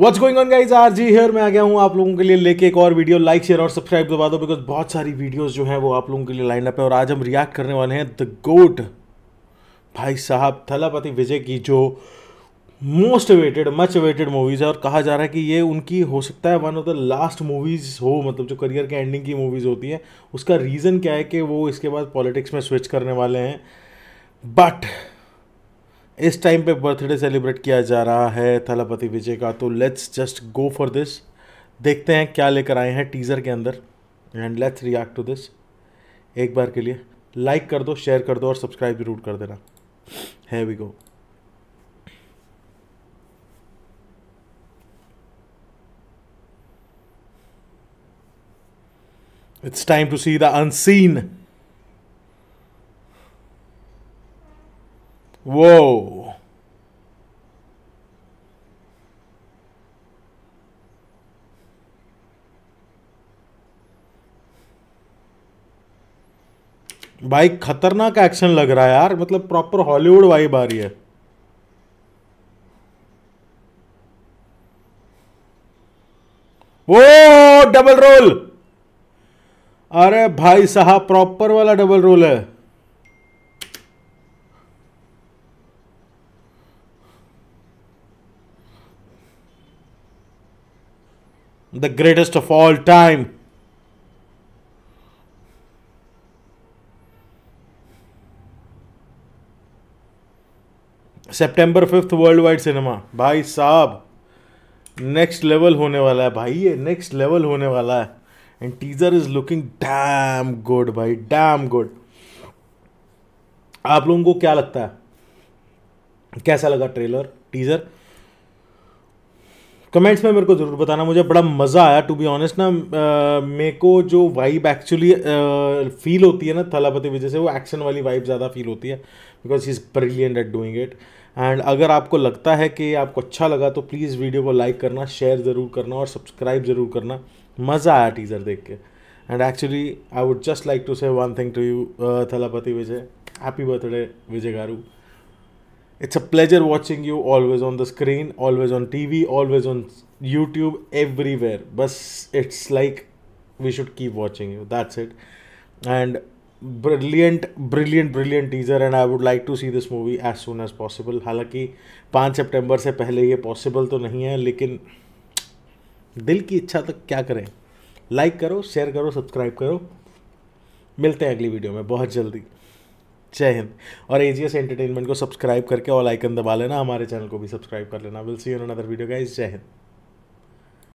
What's going on guys R G here मैं आ गया हूँ आप लोगों के लिए लेके एक और वीडियो लाइक शेयर और सब्सक्राइब दबा दो बिकॉज बहुत सारी वीडियोस जो है वो आप लोगों के लिए लाइन अप है और आज हम रिएक्ट करने वाले हैं द गोट भाई साहब थलापति विजय की जो most awaited much awaited movies है और कहा जा रहा है कि ये उनकी हो सकता है one of the last movies हो मतलब जो करियर के एंडिंग की मूवीज़ होती है उसका रीज़न क्या है कि वो इसके बाद पॉलिटिक्स में स्विच करने वाले हैं बट इस टाइम पे बर्थडे सेलिब्रेट किया जा रहा है थलापति विजय का तो let's just go for this देखते हैं क्या लेकर आए हैं टीज़र के अंदर and let's react to this एक बार के लिए लाइक कर दो शेयर कर दो और सब्सक्राइब जरूर कर देना है we go it's time to see the unseen Whoa. भाई खतरनाक एक्शन लग रहा है यार मतलब प्रॉपर हॉलीवुड वाइब आ रही है वो डबल रोल अरे भाई साहब प्रॉपर वाला डबल रोल है the greatest of all time. September fifth worldwide cinema भाई साहब नेक्स्ट लेवल होने वाला है भाई ये नेक्स्ट लेवल होने वाला है and teaser is looking damn good भाई डैम गुड आप लोगों को क्या लगता है कैसा लगा ट्रेलर टीजर कमेंट्स में मेरे को ज़रूर बताना मुझे बड़ा मज़ा आया टू बी ऑनेस्ट ना मेरे को जो वाइब एक्चुअली फील होती है ना थलापति विजय से वो एक्शन वाली वाइब ज़्यादा फील होती है because he is brilliant at doing it and अगर आपको लगता है कि आपको अच्छा लगा तो प्लीज़ वीडियो को लाइक करना शेयर ज़रूर करना और सब्सक्राइब ज़रूर करना मज़ा आया टीज़र देख के and actually I would just like to say one thing to you Thalapathy Vijay happy birthday Vijay garu It's a pleasure watching you always on the screen, always on TV, always on YouTube, everywhere. But it's like we should keep watching you. That's it. And brilliant brilliant brilliant teaser and I would like to see this movie as soon as possible हालांकि पाँच सितंबर से पहले ये possible तो नहीं है लेकिन दिल की इच्छा तक क्या करें लाइक like करो शेयर करो सब्सक्राइब करो मिलते हैं अगली वीडियो में बहुत जल्दी जय हिंद और एजीएस एंटरटेनमेंट को सब्सक्राइब करके ऑल आइकन दबा लेना हमारे चैनल को भी सब्सक्राइब कर लेना will see in another video guys जय हिंद